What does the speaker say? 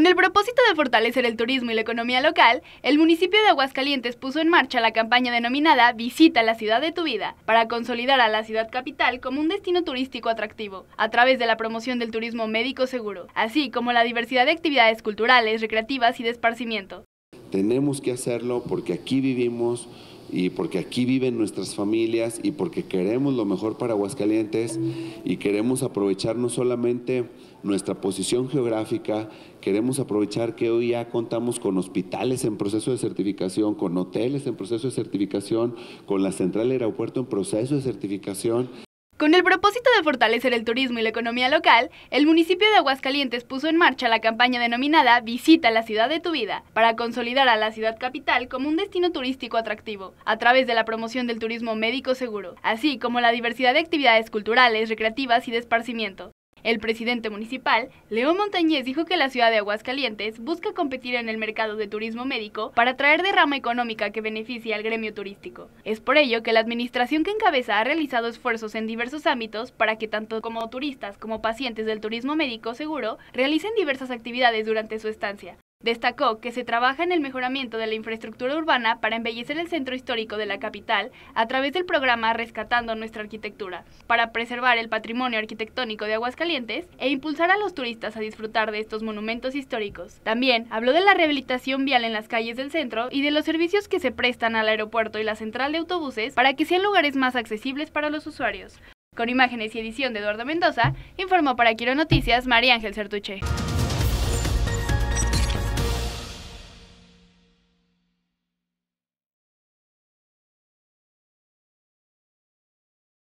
Con el propósito de fortalecer el turismo y la economía local, el municipio de Aguascalientes puso en marcha la campaña denominada Visita la ciudad de tu vida, para consolidar a la ciudad capital como un destino turístico atractivo, a través de la promoción del turismo médico seguro, así como la diversidad de actividades culturales, recreativas y de esparcimiento. Tenemos que hacerlo porque aquí vivimos y porque aquí viven nuestras familias y porque queremos lo mejor para Aguascalientes y queremos aprovechar no solamente nuestra posición geográfica, queremos aprovechar que hoy ya contamos con hospitales en proceso de certificación, con hoteles en proceso de certificación, con la central aeropuerto en proceso de certificación. Con el propósito de fortalecer el turismo y la economía local, el municipio de Aguascalientes puso en marcha la campaña denominada Visita la ciudad de tu vida, para consolidar a la ciudad capital como un destino turístico atractivo, a través de la promoción del turismo médico seguro, así como la diversidad de actividades culturales, recreativas y de esparcimiento. El presidente municipal, Leo Montañez, dijo que la ciudad de Aguascalientes busca competir en el mercado de turismo médico para traer derrama económica que beneficie al gremio turístico. Es por ello que la administración que encabeza ha realizado esfuerzos en diversos ámbitos para que tanto como turistas como pacientes del turismo médico seguro realicen diversas actividades durante su estancia. Destacó que se trabaja en el mejoramiento de la infraestructura urbana para embellecer el centro histórico de la capital a través del programa Rescatando nuestra arquitectura, para preservar el patrimonio arquitectónico de Aguascalientes e impulsar a los turistas a disfrutar de estos monumentos históricos. También habló de la rehabilitación vial en las calles del centro y de los servicios que se prestan al aeropuerto y la central de autobuses para que sean lugares más accesibles para los usuarios. Con imágenes y edición de Eduardo Mendoza, informó para Quiro Noticias María Ángel Certuche.